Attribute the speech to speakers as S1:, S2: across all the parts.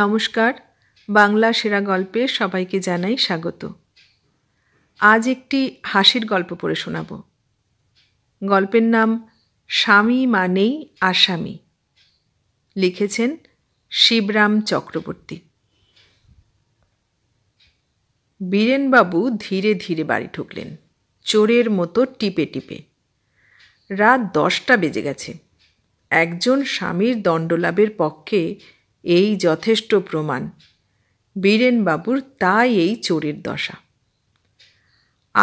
S1: নমস্কার বাংলা সেরা গল্পে সবাইকে জানাই স্বাগত আজ একটি হাসির গল্প পড়ে শোনাব গল্পের নাম স্বামী মানেই আসামি লিখেছেন শিবরাম চক্রবর্তী বীরেনবাবু ধীরে ধীরে বাড়ি ঢুকলেন চোরের মতো টিপে টিপে রাত দশটা বেজে গেছে একজন স্বামীর দণ্ডলাভের পক্ষে এই যথেষ্ট প্রমাণ বীরেনবাবুর তাই এই চোরের দশা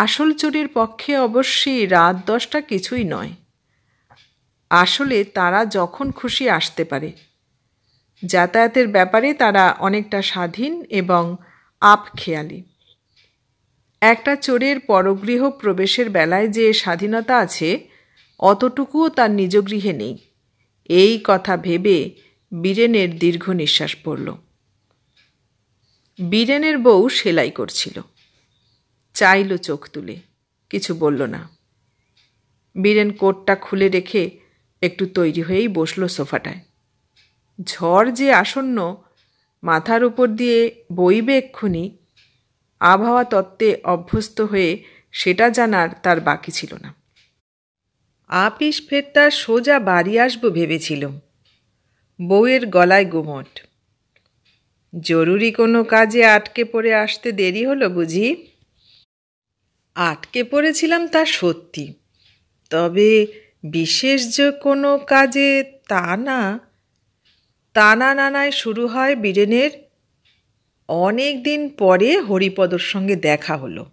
S1: আসল চোরের পক্ষে অবশ্যই রাত দশটা কিছুই নয় আসলে তারা যখন খুশি আসতে পারে যাতায়াতের ব্যাপারে তারা অনেকটা স্বাধীন এবং আপ খেয়ালি একটা চোরের পরগৃহ প্রবেশের বেলায় যে স্বাধীনতা আছে অতটুকুও তার নিজ গৃহে নেই এই কথা ভেবে বীরেনের দীর্ঘ নিঃশ্বাস পড়ল বীরেনের বউ সেলাই করছিল চাইল চোখ তুলে কিছু বলল না বীরেন কোটটা খুলে রেখে একটু তৈরি হয়েই বসল সোফাটায় ঝড় যে আসন্ন মাথার উপর দিয়ে বইবে এক্ষুনি আবহাওয়া তত্ত্বে অভ্যস্ত হয়ে সেটা জানার তার বাকি ছিল না আপিস ফেরতার সোজা বাড়ি আসবো ভেবেছিলাম বউয়ের গলায় গুমট জরুরি কোনো কাজে আটকে পড়ে আসতে দেরি হলো বুঝি আটকে পড়েছিলাম তা সত্যি তবে বিশেষ যে কোনো কাজে তা না তানা নানায় শুরু হয় বীরেনের অনেক দিন পরে হরিপদর সঙ্গে দেখা হলো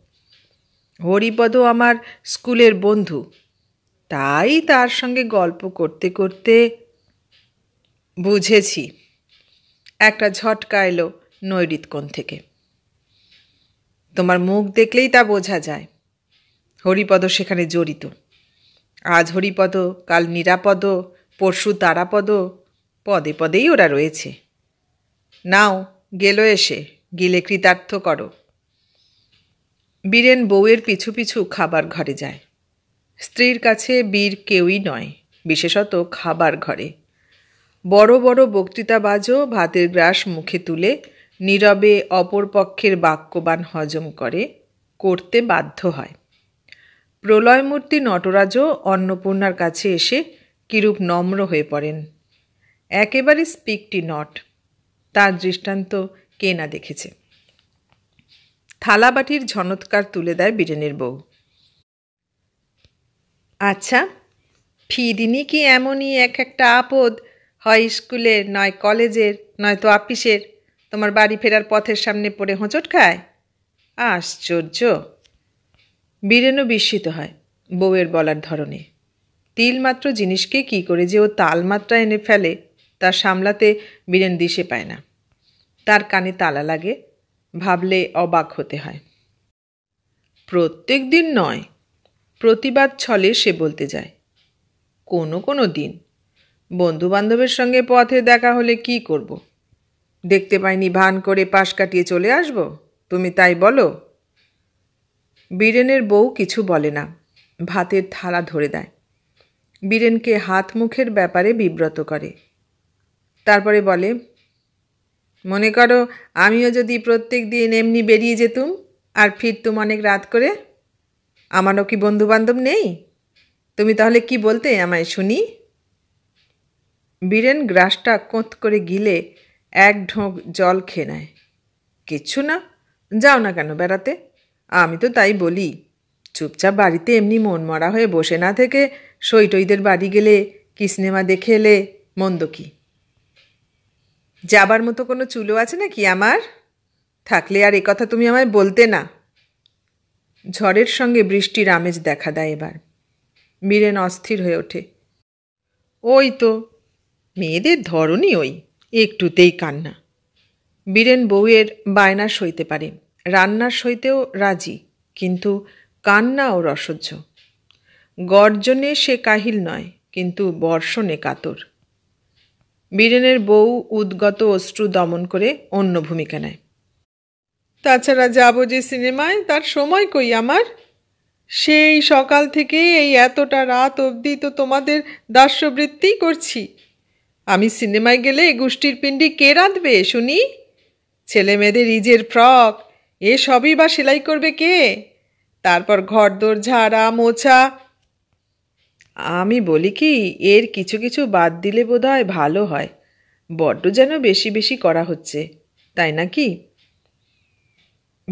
S1: হরিপদ আমার স্কুলের বন্ধু তাই তার সঙ্গে গল্প করতে করতে বুঝেছি একটা ঝটকা এলো নৈরিতকোণ থেকে তোমার মুখ দেখলেই তা বোঝা যায় হরিপদ সেখানে জড়িত আজ হরিপদ কাল নিরাপদ পরশু তারাপদ পদে পদেই ওরা রয়েছে নাও গেল এসে গিলে কৃতার্থ করো বীরেন বউয়ের পিছু পিছু খাবার ঘরে যায় স্ত্রীর কাছে বীর কেউই নয় বিশেষত খাবার ঘরে বড় বড় বক্তৃতাবাজও ভাতের গ্রাস মুখে তুলে নীরবে অপর পক্ষের বাক্যবান হজম করে করতে বাধ্য হয় প্রলয়মূর্তি নটরাজও অন্নপূর্ণার কাছে এসে কিরূপ নম্র হয়ে পড়েন একেবারে স্পিকটি নট তার দৃষ্টান্ত কে না দেখেছে থালাবাটির ঝনৎকার তুলে দেয় বীরেনের বউ আচ্ছা ফিদিনি কি এমনই এক একটা আপদ হয় স্কুলের নয় কলেজের নয়তো আপিসের তোমার বাড়ি ফেরার পথের সামনে পড়ে হোঁচট খায় আশ্চর্য বীরেনও বিস্মিত হয় বউয়ের বলার ধরনে তিলমাত্র জিনিসকে কি করে যে ও তালমাত্রা এনে ফেলে তা সামলাতে বীরেন দিশে পায় না তার কানে তালা লাগে ভাবলে অবাক হতে হয় প্রত্যেক দিন নয় প্রতিবাদ ছলে সে বলতে যায় কোনো কোনো দিন বন্ধুবান্ধবের সঙ্গে পথে দেখা হলে কি করব। দেখতে পাইনি ভান করে পাশ কাটিয়ে চলে আসব তুমি তাই বলো বীরেনের বউ কিছু বলে না ভাতের থালা ধরে দেয় বীরেনকে হাত মুখের ব্যাপারে বিব্রত করে তারপরে বলে মনে করো আমিও যদি প্রত্যেক দিন এমনি বেরিয়ে যেতুম আর ফিরতুম অনেক রাত করে আমারও কি বন্ধুবান্ধব নেই তুমি তাহলে কি বলতে আমায় শুনি বীরেন গ্রাসটা কোঁত করে গিলে এক ঢোঁক জল খেয়ে নেয় কিচ্ছু না যাও না কেন বেড়াতে আমি তো তাই বলি চুপচাপ বাড়িতে এমনি মন মরা হয়ে বসে না থেকে সৈটইদের বাড়ি গেলে কি সিনেমা দেখে এলে মন্দ কি যাবার মতো কোনো চুলো আছে নাকি আমার থাকলে আর কথা তুমি আমায় বলতে না ঝড়ের সঙ্গে বৃষ্টির আমেজ দেখা দেয় এবার বীরেন অস্থির হয়ে ওঠে ওই তো মেয়েদের ধরনই ওই একটুতেই কান্না বীরেন বউয়ের বায়না সইতে পারে রান্নার সইতেও রাজি কিন্তু কান্না ওর অসহ্য গর্জনে সে কাহিল নয় কিন্তু বর্ষণে কাতর বীরেনের বউ উদ্গত অশ্রু দমন করে অন্য ভূমিকা নেয় তাছাড়া যাব যে সিনেমায় তার সময় কই আমার সেই সকাল থেকে এই এতটা রাত অবধি তো তোমাদের দাস্যবৃত্তি করছি আমি সিনেমায় গেলে গোষ্ঠীর পিণ্ডি কে রাঁধবে শুনি ছেলে মেয়েদের ইজের ফ্রক এ সবই বা সেলাই করবে কে তারপর ঘরদোর ঝাড়া মোছা আমি বলি কি এর কিছু কিছু বাদ দিলে বোধ হয় ভালো হয় বড্ড যেন বেশি বেশি করা হচ্ছে তাই নাকি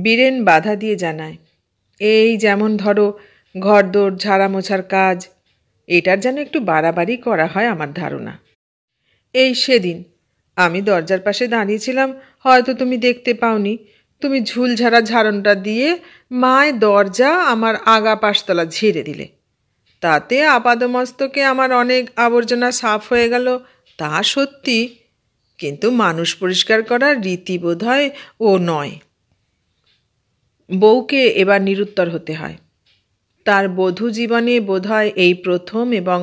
S1: বীরেন বাধা দিয়ে জানায় এই যেমন ধরো ঘরদোর ঝাড়া মোছার কাজ এটার যেন একটু বাড়াবাড়ি করা হয় আমার ধারণা এই সেদিন আমি দরজার পাশে দাঁড়িয়েছিলাম হয়তো তুমি দেখতে পাওনি তুমি ঝুলঝাড়া ঝাড়নটা দিয়ে মায় দরজা আমার আগা পাশতলা ঝেড়ে দিলে তাতে আপাদমস্তকে আমার অনেক আবর্জনা সাফ হয়ে গেল তা সত্যি কিন্তু মানুষ পরিষ্কার করার রীতি বোধ হয় ও নয় বউকে এবার নিরুত্তর হতে হয় তার বধূ জীবনে হয় এই প্রথম এবং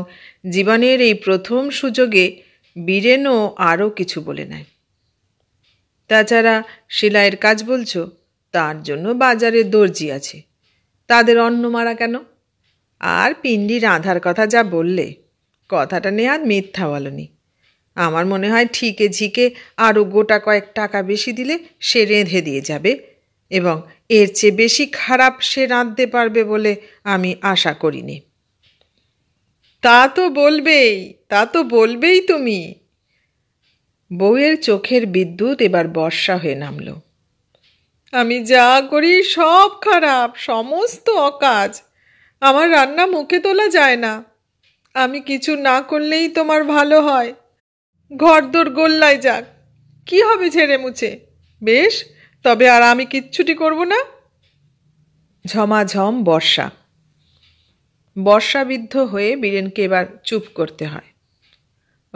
S1: জীবনের এই প্রথম সুযোগে বীরেনও আরও কিছু বলে নেয় তাছাড়া সেলাইয়ের কাজ বলছো তার জন্য বাজারে দর্জি আছে তাদের অন্ন মারা কেন আর পিণ্ডি রাঁধার কথা যা বললে কথাটা নিয়ে আর মিথ্যা বলনি আমার মনে হয় ঠিকে ঝিকে আরও গোটা কয়েক টাকা বেশি দিলে সে রেঁধে দিয়ে যাবে এবং এর চেয়ে বেশি খারাপ সে রাঁধতে পারবে বলে আমি আশা করিনি তা তো বলবেই তা তো বলবেই তুমি বউয়ের চোখের বিদ্যুৎ এবার বর্ষা হয়ে নামল আমি যা করি সব খারাপ সমস্ত অকাজ আমার রান্না মুখে তোলা যায় না আমি কিছু না করলেই তোমার ভালো হয় ঘরদোর গোল্লায় যাক কি হবে ছেড়ে মুছে বেশ তবে আর আমি কিচ্ছুটি করব না ঝমাঝম বর্ষা বর্ষাবিদ্ধ হয়ে বীরেনকে এবার চুপ করতে হয়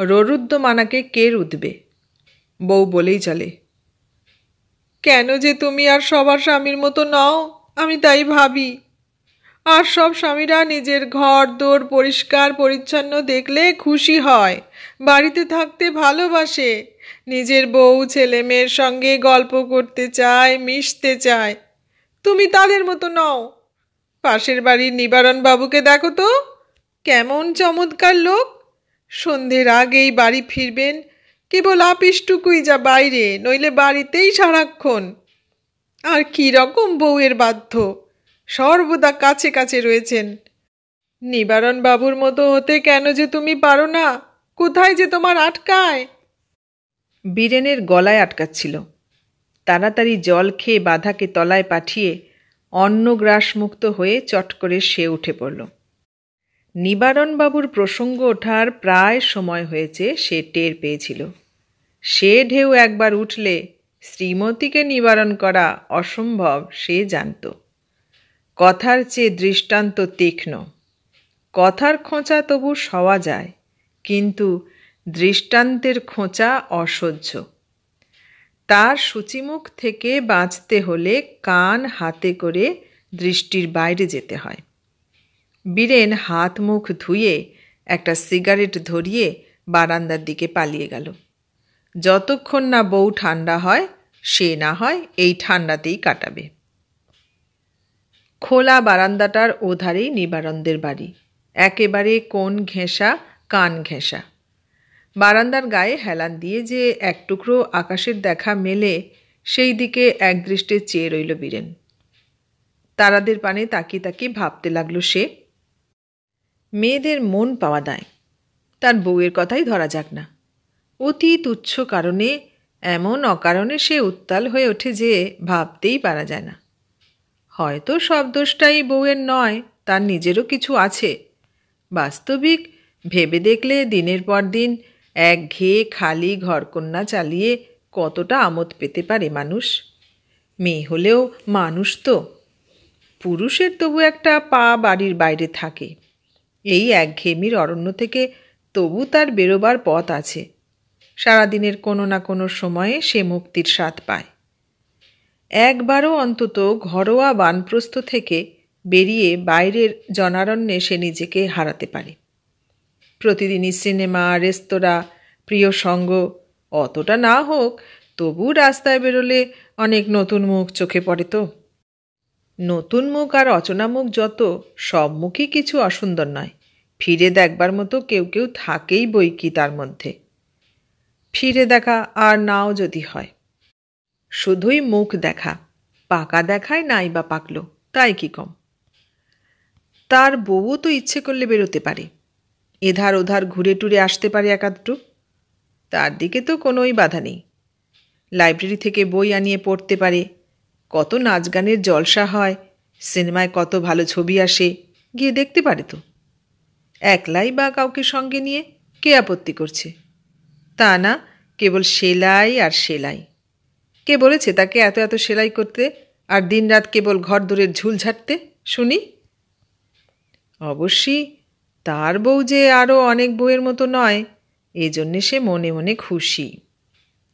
S1: ররুদ্দ মানাকে কে রুদবে বউ বলেই চলে কেন যে তুমি আর সবার স্বামীর মতো নও আমি তাই ভাবি আর সব স্বামীরা নিজের ঘর দোর পরিষ্কার পরিচ্ছন্ন দেখলে খুশি হয় বাড়িতে থাকতে ভালোবাসে নিজের বউ ছেলে মেয়ের সঙ্গে গল্প করতে চায় মিশতে চায় তুমি তাদের মতো নও পাশের বাড়ির নিবারণবাবুকে দেখো তো কেমন চমৎকার লোক সন্ধ্যের আগেই বাড়ি ফিরবেন কেবল আপিসটুকুই যা বাইরে নইলে বাড়িতেই সারাক্ষণ আর কি রকম বউয়ের বাধ্য সর্বদা কাছে কাছে রয়েছেন নিবারণবাবুর মতো হতে কেন যে তুমি পারো না কোথায় যে তোমার আটকায় বীরেনের গলায় আটকাচ্ছিল তাড়াতাড়ি জল খেয়ে বাধাকে তলায় পাঠিয়ে অন্নগ্রাসমুক্ত হয়ে চট করে সে উঠে পড়ল নিবারণবাবুর প্রসঙ্গ ওঠার প্রায় সময় হয়েছে সে টের পেয়েছিল সে ঢেউ একবার উঠলে শ্রীমতীকে নিবারণ করা অসম্ভব সে জানত কথার চেয়ে দৃষ্টান্ত তীক্ষ্ণ কথার খোঁচা তবু সওয়া যায় কিন্তু দৃষ্টান্তের খোঁচা অসহ্য তার সূচিমুখ থেকে বাঁচতে হলে কান হাতে করে দৃষ্টির বাইরে যেতে হয় বীরেন হাত মুখ ধুয়ে একটা সিগারেট ধরিয়ে বারান্দার দিকে পালিয়ে গেল যতক্ষণ না বউ ঠান্ডা হয় সে না হয় এই ঠান্ডাতেই কাটাবে খোলা বারান্দাটার ওধারেই নিবারণদের বাড়ি একেবারে কোন ঘেঁষা কান ঘেঁষা বারান্দার গায়ে হেলান দিয়ে যে এক টুকরো আকাশের দেখা মেলে সেই দিকে একদৃষ্টে চেয়ে রইল বীরেন তারাদের পানে তাকিয়ে তাকিয়ে ভাবতে লাগল সে মেয়েদের মন পাওয়া দেয় তার বউয়ের কথাই ধরা যাক না অতি তুচ্ছ কারণে এমন অকারণে সে উত্তাল হয়ে ওঠে যে ভাবতেই পারা যায় না হয়তো সব দোষটাই বউয়ের নয় তার নিজেরও কিছু আছে বাস্তবিক ভেবে দেখলে দিনের পর দিন একঘেয়ে খালি ঘরকন্যা চালিয়ে কতটা আমোদ পেতে পারে মানুষ মেয়ে হলেও মানুষ তো পুরুষের তবু একটা পা বাড়ির বাইরে থাকে এই এক ঘেমির অরণ্য থেকে তবু তার বেরোবার পথ আছে সারাদিনের কোনো না কোনো সময়ে সে মুক্তির স্বাদ পায় একবারও অন্তত ঘরোয়া বানপ্রস্থ থেকে বেরিয়ে বাইরের জনারণ্যে সে নিজেকে হারাতে পারে প্রতিদিনই সিনেমা রেস্তোরাঁ প্রিয় সঙ্গ অতটা না হোক তবু রাস্তায় বেরোলে অনেক নতুন মুখ চোখে পড়ে তো নতুন মুখ আর অচনা মুখ যত সব মুখই কিছু অসুন্দর নয় ফিরে দেখবার মতো কেউ কেউ থাকেই বই কি তার মধ্যে ফিরে দেখা আর নাও যদি হয় শুধুই মুখ দেখা পাকা দেখায় নাই বা পাকলো তাই কি কম তার বউও তো ইচ্ছে করলে বেরোতে পারে এধার ওধার ঘুরে টুরে আসতে পারে একাদটু তার দিকে তো কোনোই বাধা নেই লাইব্রেরি থেকে বই আনিয়ে পড়তে পারে কত নাচ গানের জলসা হয় সিনেমায় কত ভালো ছবি আসে গিয়ে দেখতে পারে তো একলাই বা কাউকে সঙ্গে নিয়ে কে আপত্তি করছে তা না কেবল সেলাই আর সেলাই কে বলেছে তাকে এত এত সেলাই করতে আর দিনরাত কেবল ঘর দূরের ঝুল ঝাড়তে শুনি অবশ্যই তার বউ যে আরও অনেক বউয়ের মতো নয় এজন্যে সে মনে মনে খুশি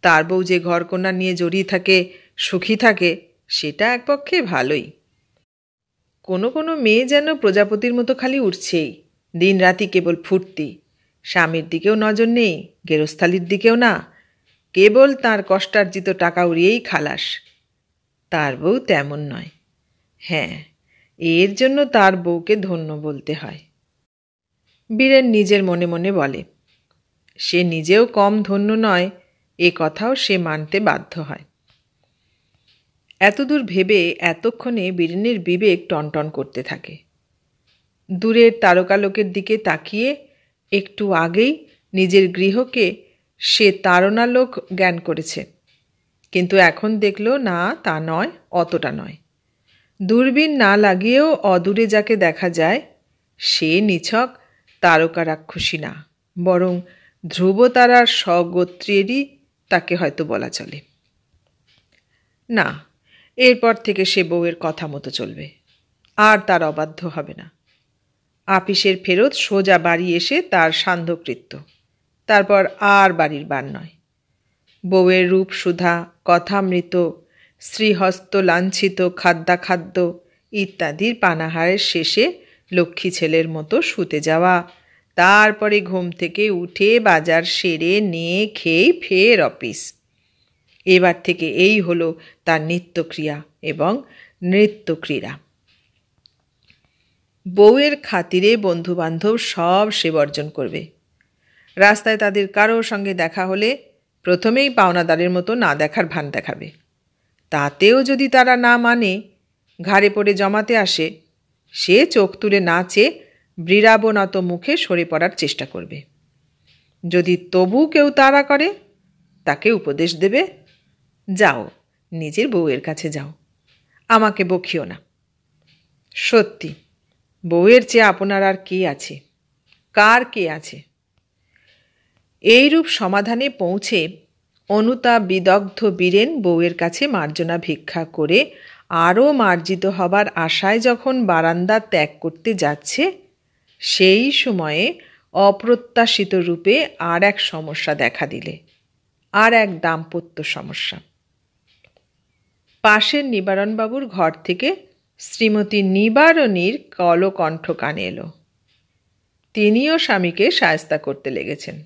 S1: তার বউ যে ঘরকন্যা নিয়ে জড়িয়ে থাকে সুখী থাকে সেটা এক পক্ষে ভালোই কোনো কোনো মেয়ে যেন প্রজাপতির মতো খালি উঠছেই দিন রাতি কেবল ফুর্তি স্বামীর দিকেও নজর নেই গেরস্থালির দিকেও না কেবল তার কষ্টার্জিত টাকা উড়িয়েই খালাস তার বউ তেমন নয় হ্যাঁ এর জন্য তার বউকে ধন্য বলতে হয় বীরেন নিজের মনে মনে বলে সে নিজেও কম ধন্য নয় এ কথাও সে মানতে বাধ্য হয় এতদূর ভেবে এতক্ষণে বীরেনের বিবেক টনটন করতে থাকে দূরের তারকালোকের দিকে তাকিয়ে একটু আগেই নিজের গৃহকে সে তারণালোক জ্ঞান করেছে কিন্তু এখন দেখল না তা নয় অতটা নয় দূরবীন না লাগিয়েও অদূরে যাকে দেখা যায় সে নিছক তারকা রাক্ষসী না বরং ধ্রুবতারার স্বগোত্রেরই তাকে হয়তো বলা চলে না এরপর থেকে সে বউয়ের কথা মতো চলবে আর তার অবাধ্য হবে না আপিসের ফেরত সোজা বাড়ি এসে তার সান্ধ্যকৃত্য তারপর আর বাড়ির বার নয় বউয়ের রূপ সুধা কথামৃত শ্রীহস্ত লাঞ্ছিত খাদ্যাখাদ্য ইত্যাদির পানাহারের শেষে লক্ষ্মী ছেলের মতো শুতে যাওয়া তারপরে ঘুম থেকে উঠে বাজার সেরে নিয়ে খেয়ে ফের অফিস এবার থেকে এই হলো তার নিত্যক্রিয়া এবং নৃত্যক্রীড়া বউয়ের খাতিরে বন্ধুবান্ধব সব সে বর্জন করবে রাস্তায় তাদের কারোর সঙ্গে দেখা হলে প্রথমেই পাওনাদারের মতো না দেখার ভান দেখাবে তাতেও যদি তারা না মানে ঘাড়ে পড়ে জমাতে আসে সে চোখ তুলে না চেয়ে বৃড়াবনত মুখে সরে পড়ার চেষ্টা করবে যদি তবু কেউ তাড়া করে তাকে উপদেশ দেবে যাও নিজের বউয়ের কাছে যাও আমাকে বকিও না সত্যি বউয়ের চেয়ে আপনার আর কে আছে কার কে আছে এইরূপ সমাধানে পৌঁছে অনুতা বিদগ্ধ বীরেন বউয়ের কাছে মার্জনা ভিক্ষা করে আরও মার্জিত হবার আশায় যখন বারান্দা ত্যাগ করতে যাচ্ছে সেই সময়ে অপ্রত্যাশিত রূপে আর এক সমস্যা দেখা দিলে আর এক দাম্পত্য সমস্যা পাশের নিবারণবাবুর ঘর থেকে শ্রীমতী নিবারণীর কলকণ্ঠ কানে এলো তিনিও স্বামীকে সায়স্তা করতে লেগেছেন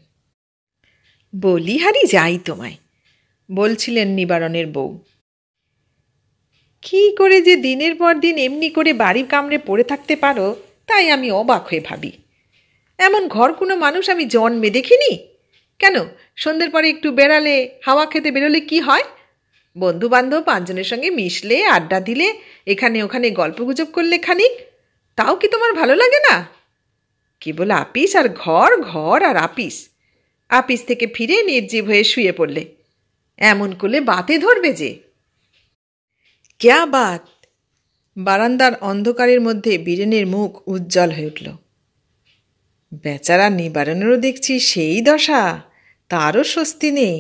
S1: বলিহারি যাই তোমায় বলছিলেন নিবারণের বউ কি করে যে দিনের পর দিন এমনি করে বাড়ির কামড়ে পড়ে থাকতে পারো তাই আমি অবাক হয়ে ভাবি এমন ঘর কোনো মানুষ আমি জন্মে দেখিনি কেন সন্ধ্যের পরে একটু বেড়ালে হাওয়া খেতে বেরোলে কি হয় বন্ধু বান্ধব পাঁচজনের সঙ্গে মিশলে আড্ডা দিলে এখানে ওখানে গল্প গুজব করলে খানিক তাও কি তোমার ভালো লাগে না কেবল আপিস আর ঘর ঘর আর আপিস আপিস থেকে ফিরে নির্জীব হয়ে শুয়ে পড়লে এমন করলে বাতে ধরবে যে ক্যা বাত বারান্দার অন্ধকারের মধ্যে বীরেনের মুখ উজ্জ্বল হয়ে উঠল বেচারা নিবারণেরও দেখছি সেই দশা তারও স্বস্তি নেই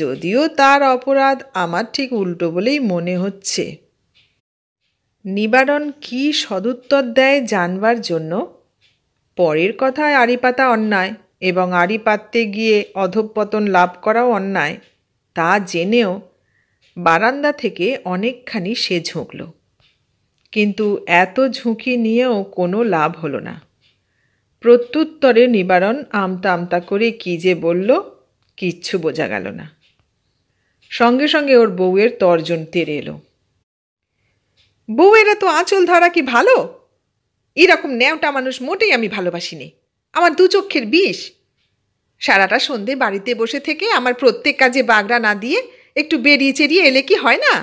S1: যদিও তার অপরাধ আমার ঠিক উল্টো বলেই মনে হচ্ছে নিবারণ কি সদুত্তর দেয় জানবার জন্য পরের কথায় আড়িপাতা অন্যায় এবং আড়ি পাততে গিয়ে অধঃপতন লাভ করাও অন্যায় তা জেনেও বারান্দা থেকে অনেকখানি সে ঝুঁকল কিন্তু এত ঝুঁকি নিয়েও কোনো লাভ হলো না প্রত্যুত্তরে নিবারণ আমতা আমতা করে কী যে বলল কিচ্ছু বোঝা গেল না সঙ্গে সঙ্গে ওর বউয়ের তর্জন তেরে এলো বউয়েরা তো আঁচল ধরা কি ভালো এরকম ন্যাওটা মানুষ মোটেই আমি ভালোবাসি নি আমার দু চক্ষের বিষ সারাটা সন্ধে বাড়িতে বসে থেকে আমার প্রত্যেক কাজে বাগড়া না দিয়ে একটু বেরিয়ে চেরিয়ে এলে কি হয় না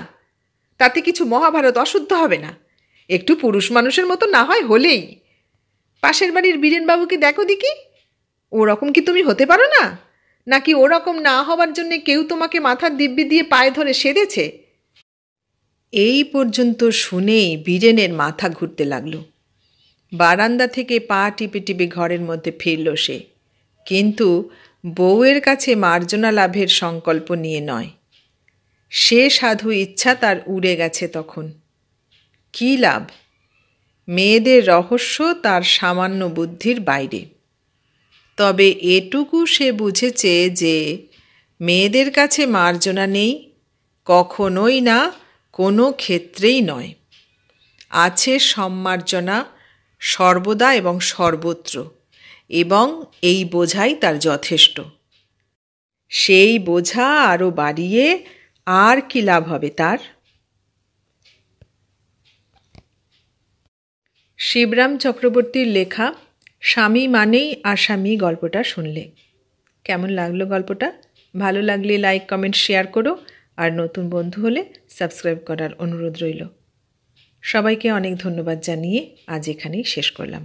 S1: তাতে কিছু মহাভারত অশুদ্ধ হবে না একটু পুরুষ মানুষের মতো না হয় হলেই পাশের বাড়ির বীরেনবাবুকে দেখো দেখি ওরকম কি তুমি হতে পারো না নাকি ওরকম না হওয়ার জন্য কেউ তোমাকে মাথার দিব্যি দিয়ে পায়ে ধরে সেরেছে এই পর্যন্ত শুনেই বীরেনের মাথা ঘুরতে লাগল বারান্দা থেকে পা টিপে টিপে ঘরের মধ্যে ফিরল সে কিন্তু বউয়ের কাছে মার্জনা লাভের সংকল্প নিয়ে নয় সে সাধু ইচ্ছা তার উড়ে গেছে তখন কী লাভ মেয়েদের রহস্য তার সামান্য বুদ্ধির বাইরে তবে এটুকু সে বুঝেছে যে মেয়েদের কাছে মার্জনা নেই কখনোই না কোনো ক্ষেত্রেই নয় আছে সম্মার্জনা সর্বদা এবং সর্বত্র এবং এই বোঝাই তার যথেষ্ট সেই বোঝা আরও বাড়িয়ে আর কি লাভ হবে তার শিবরাম চক্রবর্তীর লেখা স্বামী মানেই আসামি গল্পটা শুনলে কেমন লাগলো গল্পটা ভালো লাগলে লাইক কমেন্ট শেয়ার করো আর নতুন বন্ধু হলে সাবস্ক্রাইব করার অনুরোধ রইল সবাইকে অনেক ধন্যবাদ জানিয়ে আজ এখানেই শেষ করলাম